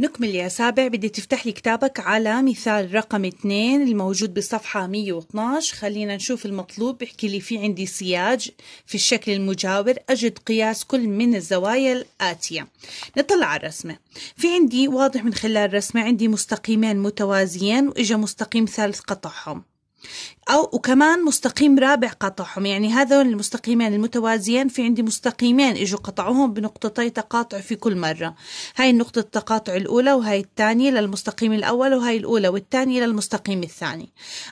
نكمل يا سابع بدي تفتح لي كتابك على مثال رقم 2 الموجود بالصفحة 112 خلينا نشوف المطلوب بحكي لي في عندي سياج في الشكل المجاور أجد قياس كل من الزوايا الآتية نطلع على الرسمة في عندي واضح من خلال الرسمة عندي مستقيمين متوازيين وإجا مستقيم ثالث قطعهم أو وكمان مستقيم رابع قطعهم يعني هذول المستقيمين المتوازيين في عندي مستقيمين إجوا قطعوهم بنقطتي تقاطع في كل مرة هاي النقطة التقاطع الأولى وهاي الثانية للمستقيم الأول وهاي الأولى والثانية للمستقيم الثاني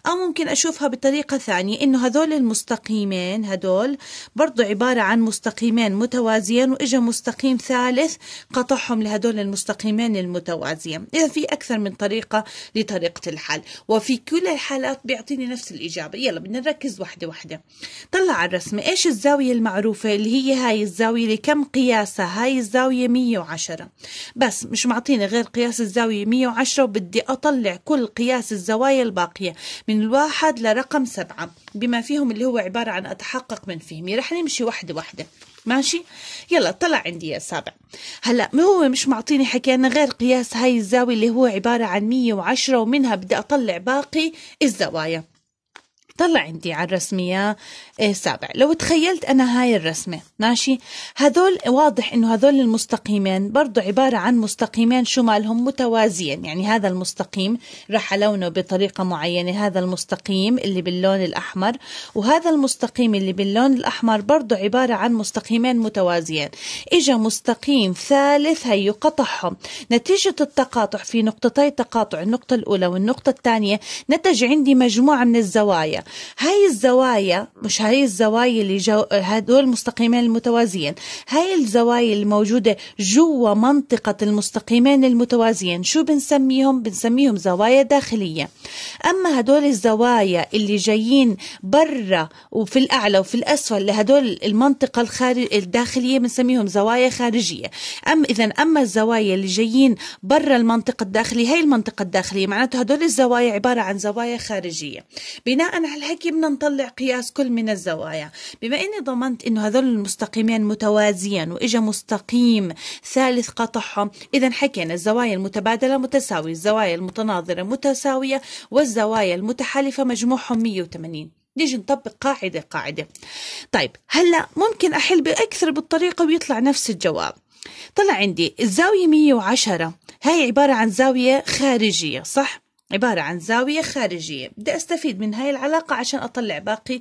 أو ممكن أشوفها بطريقة ثانية إنه هذول المستقيمين هذول برضو عبارة عن مستقيمين متوازيين وإجا مستقيم ثالث قطعهم لهذول المستقيمين المتوازيين إذا في أكثر من طريقة لطريقة الحل وفي كل الحالات بيعطيني نفس الإشي الإجابة يلا بدنا نركز وحدة وحدة طلع الرسمة إيش الزاوية المعروفة اللي هي هاي الزاوية اللي كم قياسها هاي الزاوية 110 بس مش معطيني غير قياس الزاوية 110 وبدي أطلع كل قياس الزوايا الباقية من الواحد لرقم سبعة بما فيهم اللي هو عبارة عن أتحقق من فهمي رح نمشي وحدة وحدة ماشي يلا طلع عندي يا سابع هلا ما هو مش معطيني حكينا غير قياس هاي الزاوية اللي هو عبارة عن 110 ومنها بدي أطلع باقي الزوايا طلع عندي على الرسمية إيه، سابع لو تخيلت أنا هاي الرسمة ماشي هذول واضح إنه هذول المستقيمين برضو عبارة عن مستقيمين شمالهم متوازيين يعني هذا المستقيم راح لونه بطريقة معينة هذا المستقيم اللي باللون الأحمر وهذا المستقيم اللي باللون الأحمر برضو عبارة عن مستقيمين متوازيين إجا مستقيم ثالث هي قطعهم نتيجة التقاطع في نقطتي تقاطع النقطة الأولى والنقطة الثانية نتج عندي مجموعة من الزوايا هاي الزوايا مش هاي الزوايا اللي جو هدول المستقيمين المتوازيين هاي الزوايا الموجودة جوا منطقة المستقيمين المتوازيين شو بنسميهم بنسميهم زوايا داخلية أما هدول الزوايا اللي جايين برا وفي الأعلى وفي الأسفل لهدول المنطقة الخارج الداخلية بنسميهم زوايا خارجية أم إذا أما الزوايا اللي جايين برا المنطقة الداخلية هي المنطقة الداخلية معناته هدول الزوايا عبارة عن زوايا خارجية بناء هيك بدنا نطلع قياس كل من الزوايا بما اني ضمنت انه هذول المستقيمين متوازيا واجا مستقيم ثالث قطعهم اذا حكينا الزوايا المتبادله متساويه الزوايا المتناظره متساويه والزوايا المتحالفه مجموعهم 180 نيجي نطبق قاعدة قاعدة طيب هلأ ممكن أحل بأكثر بالطريقة ويطلع نفس الجواب طلع عندي الزاوية 110 هاي عبارة عن زاوية خارجية صح؟ عبارة عن زاوية خارجية بدي أستفيد من هاي العلاقة عشان أطلع باقي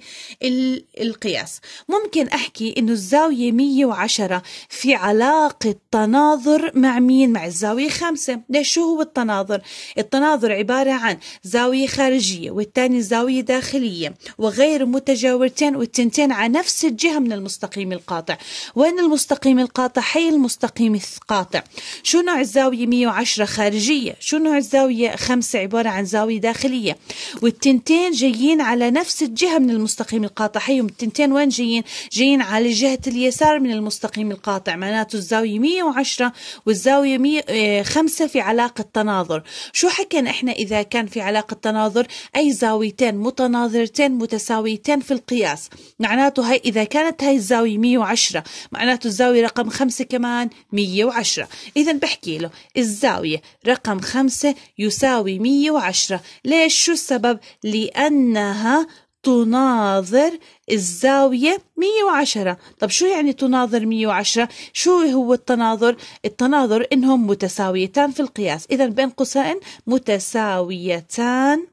القياس ممكن أحكي إنه الزاوية 110 في علاقة تناظر مع مين مع الزاوية 5 ليش شو هو التناظر التناظر عبارة عن زاوية خارجية والتاني زاوية داخلية وغير متجاورتين والتنتين على نفس الجهة من المستقيم القاطع وين المستقيم القاطع حي المستقيم القاطع شو نوع الزاوية 110 خارجية شو نوع الزاوية 5 عبارة عن زاوية داخلية والتنتين جايين على نفس الجهة من المستقيم القاطع هيهم التنتين وين جايين جايين على جهة اليسار من المستقيم القاطع معناته الزاوية 110 والزاوية 5 في علاقة تناظر شو حكينا احنا إذا كان في علاقة تناظر أي زاويتين متناظرتين متساويتين في القياس معناته هي إذا كانت هاي الزاوية 110 معناته الزاوية رقم 5 كمان 110 إذا بحكي له الزاوية رقم 5 يساوي 110 ليش شو السبب لأنها تناظر الزاوية 110 طب شو يعني تناظر 110 شو هو التناظر التناظر إنهم متساويتان في القياس إذا بين قوسين متساويتان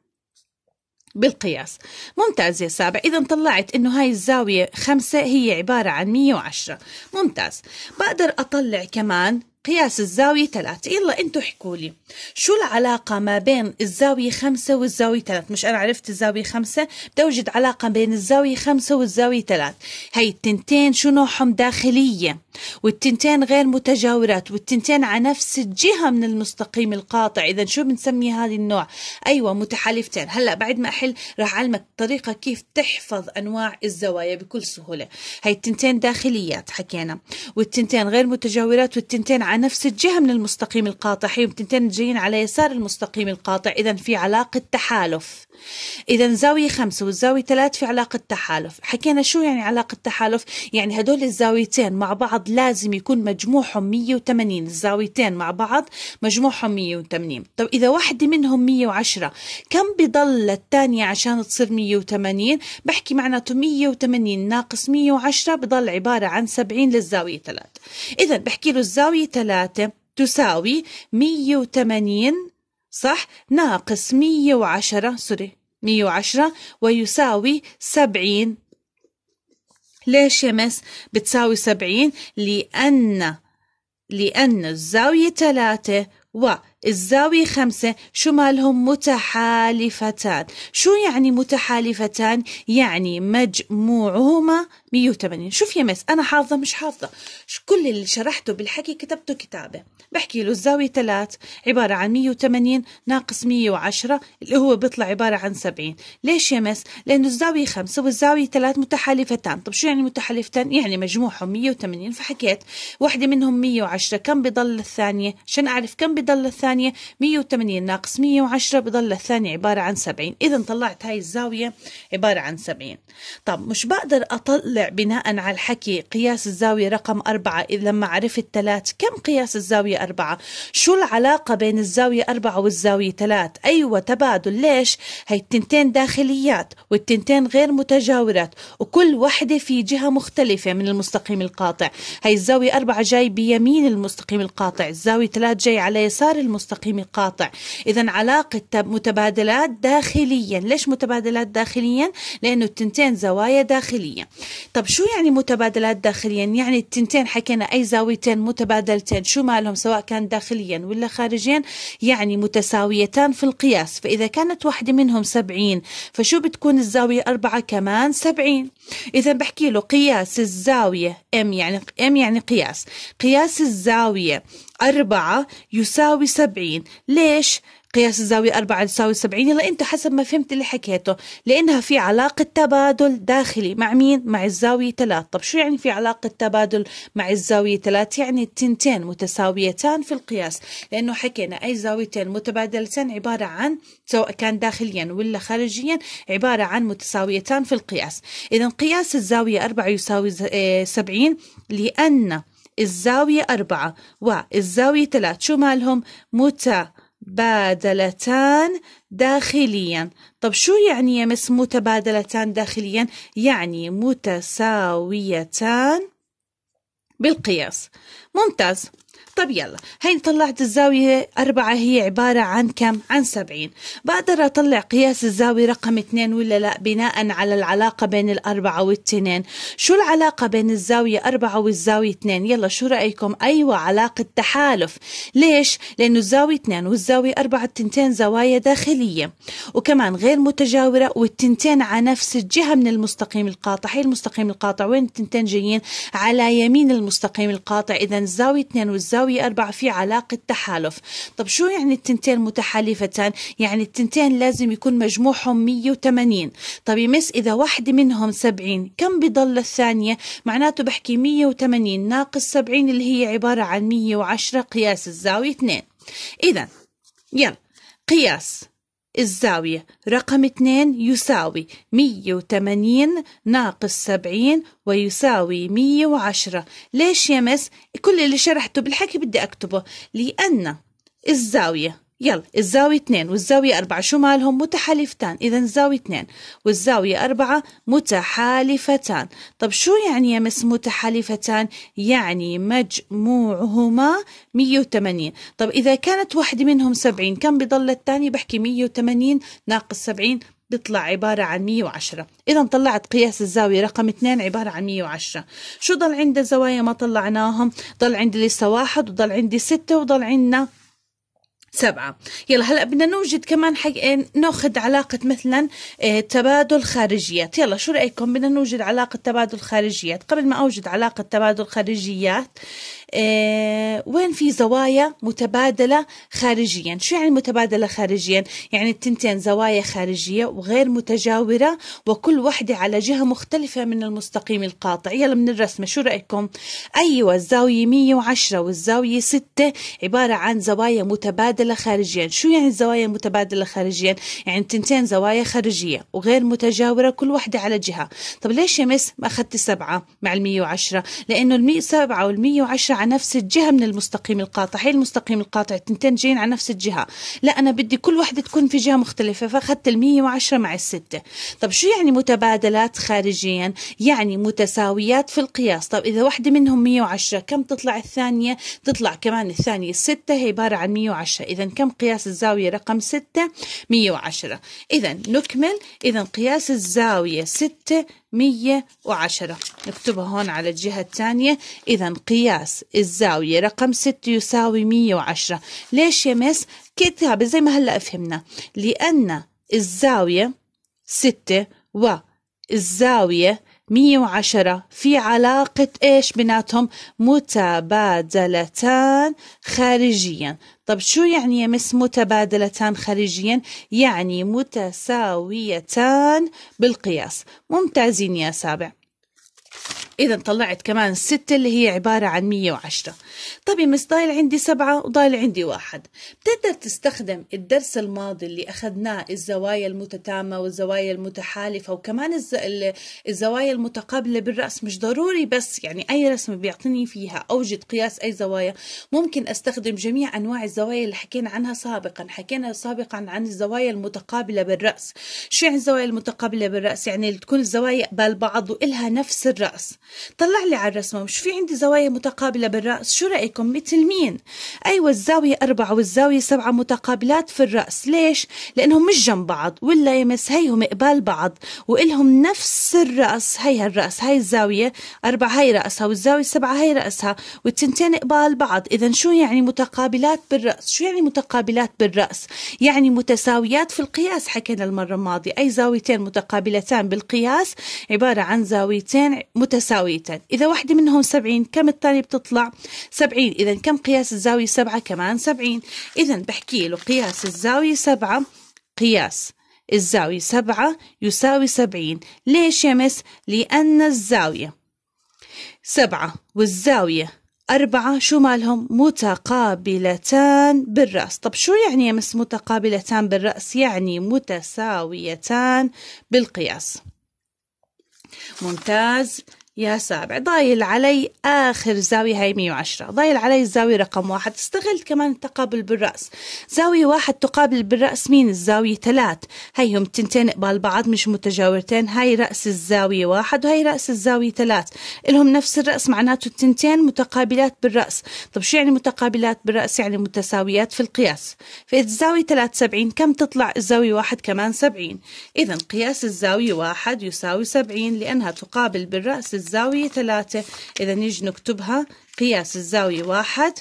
بالقياس ممتاز يا سابع إذا طلعت إنه هاي الزاوية خمسة هي عبارة عن 110 ممتاز بقدر أطلع كمان قياس الزاوية 3 يلا انتوا احكوا لي شو العلاقة ما بين الزاوية 5 والزاوية 3 مش انا عرفت الزاوية 5 بتوجد علاقة بين الزاوية 5 والزاوية 3 هي التنتين شو نوعهم داخلية والتنتين غير متجاورات والتنتين على نفس الجهة من المستقيم القاطع اذا شو بنسمي هذا النوع ايوة متحالفتين هلا بعد ما احل راح اعلمك طريقة كيف تحفظ انواع الزوايا بكل سهولة هي التنتين داخليات حكينا والتنتين غير متجاورات والتنتين مع نفس الجهة من المستقيم القاطع هي تنتين جايين على يسار المستقيم القاطع إذا في علاقة تحالف إذا زاوية خمسة والزاوية ثلاث في علاقة تحالف حكينا شو يعني علاقة تحالف يعني هدول الزاويتين مع بعض لازم يكون مجموعهم 180 الزاويتين مع بعض مجموعهم 180 طب إذا واحدة منهم 110 كم بضل للثانية عشان تصير 180 بحكي معناته 180 ناقص 110 بضل عبارة عن 70 للزاوية ثلاث إذا بحكي له الزاوية 3 تساوي 180 صح ناقص 110 سوري 110 ويساوي 70 ليش يا مس بتساوي 70 لأن لأن الزاوية 3 و الزاوية خمسة شمالهم متحالفتان شو يعني متحالفتان؟ يعني مجموعهما 180 شوف يا مس أنا حافظة مش حافظة كل اللي شرحته بالحكي كتبته كتابة بحكي له الزاوية 3 عبارة عن 180 ناقص 110 اللي هو بيطلع عبارة عن 70 ليش يا مس؟ لأنه الزاوية 5 والزاوية 3 متحالفتان طب شو يعني متحالفتان؟ يعني مجموعهم 180 فحكيت واحدة منهم 110 كم بضل الثانية؟ عشان أعرف كم بضل الثانية الثانية 180 ناقص 110 بضل الثانية عبارة عن 70 إذا طلعت هاي الزاوية عبارة عن 70 طب مش بقدر أطلع بناء على الحكي قياس الزاوية رقم 4 لما عرفت 3 كم قياس الزاوية 4 شو العلاقة بين الزاوية 4 والزاوية 3 أيوة تبادل ليش هي التنتين داخليات والتنتين غير متجاورات وكل واحدة في جهة مختلفة من المستقيم القاطع هي الزاوية 4 جاي بيمين المستقيم القاطع الزاوية 3 جاي على يسار المستقيم مستقيم قاطع إذا علاقة متبادلات داخليا ليش متبادلات داخليا لأنه التنتين زوايا داخلية طب شو يعني متبادلات داخليا يعني التنتين حكينا أي زاويتين متبادلتين شو مالهم سواء كان داخليا ولا خارجيا يعني متساويتان في القياس فإذا كانت واحدة منهم سبعين فشو بتكون الزاوية أربعة كمان سبعين إذا بحكي له قياس الزاوية ام يعني ام يعني قياس قياس الزاوية أربعة يساوي سبعين ليش؟ قياس الزاوية أربعة يساوي سبعين يلا أنت حسب ما فهمت اللي حكيته لأنها في علاقة تبادل داخلي مع مين؟ مع الزاوية ثلاث طب شو يعني في علاقة تبادل مع الزاوية ثلاث؟ يعني التنتين متساويتان في القياس لأنه حكينا أي زاويتين متبادلتين عبارة عن سواء كان داخليا ولا خارجيا عبارة عن متساويتان في القياس إذا قياس الزاوية أربعة يساوي آه، سبعين لأن الزاوية أربعة والزاوية ثلاث شو مالهم متبادلتان داخليا طب شو يعني يا مس متبادلتان داخليا يعني متساويتان بالقياس ممتاز طب يلا هين طلعت الزاوية أربعة هي عبارة عن كم؟ عن سبعين بقدر أطلع قياس الزاوية رقم اثنين ولا لا بناء على العلاقة بين الأربعة والتنين شو العلاقة بين الزاوية أربعة والزاوية اثنين؟ يلا شو رأيكم؟ أيوة علاقة تحالف ليش؟ لأنه الزاوية اثنين والزاوية أربعة التنتين زوايا داخلية وكمان غير متجاورة والتنتين على نفس الجهة من المستقيم القاطع هي المستقيم القاطع وين التنتين جايين؟ على يمين المستقيم القاطع إذا الزاوية اثنين والزاوية زاوية أربعة في علاقة تحالف طب شو يعني التنتين متحالفتان يعني التنتين لازم يكون مجموعهم 180 طب يمس إذا واحدة منهم 70 كم بضل الثانية معناته بحكي 180 ناقص 70 اللي هي عبارة عن 110 قياس الزاوية 2 إذا يلا قياس الزاوية رقم اثنين يساوي مية ناقص سبعين ويساوي مية وعشرة ليش يا مس؟ كل اللي شرحته بالحكي بدي أكتبه لأن الزاوية يلا الزاوية 2 والزاوية 4 شو مالهم متحالفتان إذا الزاوية 2 والزاوية 4 متحالفتان طب شو يعني يا مس متحالفتان يعني مجموعهما 180 طب إذا كانت واحدة منهم 70 كم بضل الثانية بحكي 180 ناقص 70 بيطلع عبارة عن 110 إذا طلعت قياس الزاوية رقم 2 عبارة عن 110 شو ضل عند زوايا ما طلعناهم ضل عندي لسه واحد وضل عندي ستة وضل عندنا سبعة يلا هلأ بدنا نوجد كمان حي... إيه، ناخذ علاقة مثلا إيه، تبادل خارجيات يلا شو رأيكم بدنا نوجد علاقة تبادل خارجيات قبل ما أوجد علاقة تبادل خارجيات إيه، وين في زوايا متبادلة خارجيا شو يعني متبادلة خارجيا يعني التنتين زوايا خارجية وغير متجاورة وكل واحدة على جهة مختلفة من المستقيم القاطع يلا من الرسمة شو رأيكم أيوة الزاوية 110 والزاوية 6 عبارة عن زوايا متبادلة متبادلة خارجيا شو يعني زوايا متبادلة خارجيا يعني تنتين زوايا خارجية وغير متجاورة كل واحدة على جهة طب ليش يا مس ما أخذت سبعة مع ال وعشرة لأنه ال سبعة وال وعشرة على نفس الجهة من المستقيم القاطع هي المستقيم القاطع التنتين جايين على نفس الجهة لا أنا بدي كل واحدة تكون في جهة مختلفة فأخذت ال وعشرة مع الستة طب شو يعني متبادلات خارجيا يعني متساويات في القياس طب إذا واحدة منهم 110 كم تطلع الثانية تطلع كمان الثانية الستة هي عبارة عن 110 إذا كم قياس الزاوية رقم 6 110 إذا نكمل إذا قياس الزاوية 6 110 نكتبها هون على الجهة الثانية إذا قياس الزاوية رقم 6 يساوي 110 ليش يا مس كتابة زي ما هلأ فهمنا لأن الزاوية 6 والزاوية 110 في علاقة إيش بيناتهم متبادلتان خارجيا طب شو يعني يمس متبادلتان خارجيا يعني متساويتان بالقياس ممتازين يا سابع إذا طلعت كمان ستة اللي هي عبارة عن مية وعشرة طب يا مس ضايل عندي سبعة وضايل عندي واحد بتقدر تستخدم الدرس الماضي اللي أخذناه الزوايا المتتامة والزوايا المتحالفة وكمان الز... الزوايا المتقابلة بالرأس مش ضروري بس يعني أي رسمة بيعطيني فيها أوجد قياس أي زوايا ممكن أستخدم جميع أنواع الزوايا اللي حكينا عنها سابقا حكينا سابقا عن الزوايا المتقابلة بالرأس شو يعني الزوايا المتقابلة بالرأس يعني تكون الزوايا بالبعض وإلها نفس الرأس طلع لي على الرسمة مش في عندي زوايا متقابلة بالرأس شو رأيكم مثل مين أيوة الزاوية أربعة والزاوية سبعة متقابلات في الرأس ليش لأنهم مش جنب بعض ولا يمس هيهم قبال بعض وإلهم نفس الرأس هي الرأس هاي الزاوية أربعة هاي رأسها والزاوية سبعة هاي رأسها والتنتين قبال بعض إذا شو يعني متقابلات بالرأس شو يعني متقابلات بالرأس يعني متساويات في القياس حكينا المرة الماضية أي زاويتين متقابلتان بالقياس عبارة عن زاويتين متساويات مساوية إذا واحدة منهم سبعين كم الثانية بتطلع سبعين إذا كم قياس الزاوية سبعة كمان سبعين إذا بحكي له قياس الزاوية سبعة قياس الزاوية سبعة يساوي سبعين ليش يا مس؟ لأن الزاوية سبعة والزاوية أربعة شو مالهم متقابلتان بالرأس طب شو يعني يا مس متقابلتان بالرأس يعني متساويتان بالقياس ممتاز يا سابع ضايل علي آخر زاوية هاي 110 ضايل علي الزاوية رقم واحد استغلت كمان التقابل بالرأس زاوية واحد تقابل بالرأس مين الزاوية ثلاث هاي هم تنتين قبال بعض مش متجاورتين هاي رأس الزاوية واحد وهي رأس الزاوية ثلاث إلهم نفس الرأس معناته التنتين متقابلات بالرأس طب شو يعني متقابلات بالرأس يعني متساويات في القياس فإذا الزاوية 73 كم تطلع الزاوية واحد كمان 70 إذا قياس الزاوية واحد يساوي 70 لأنها تقابل بالرأس الزاوية الزاوية ثلاثة إذا نيجي نكتبها قياس الزاوية واحد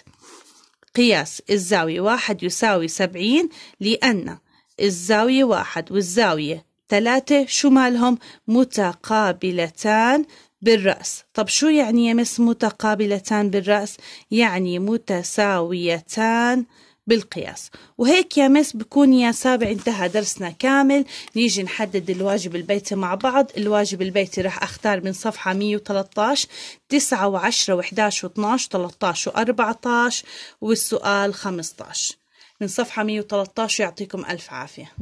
قياس الزاوية واحد يساوي سبعين لأن الزاوية واحد والزاوية ثلاثة شو مالهم متقابلتان بالرأس طب شو يعني يا مس متقابلتان بالرأس يعني متساويتان بالقياس وهيك يا مس بكون يا سابع انتهى درسنا كامل نيجي نحدد الواجب البيتي مع بعض الواجب البيتي راح اختار من صفحة 113 9 و10 و11 و12 و13 و14 والسؤال 15 من صفحة 113 يعطيكم ألف عافية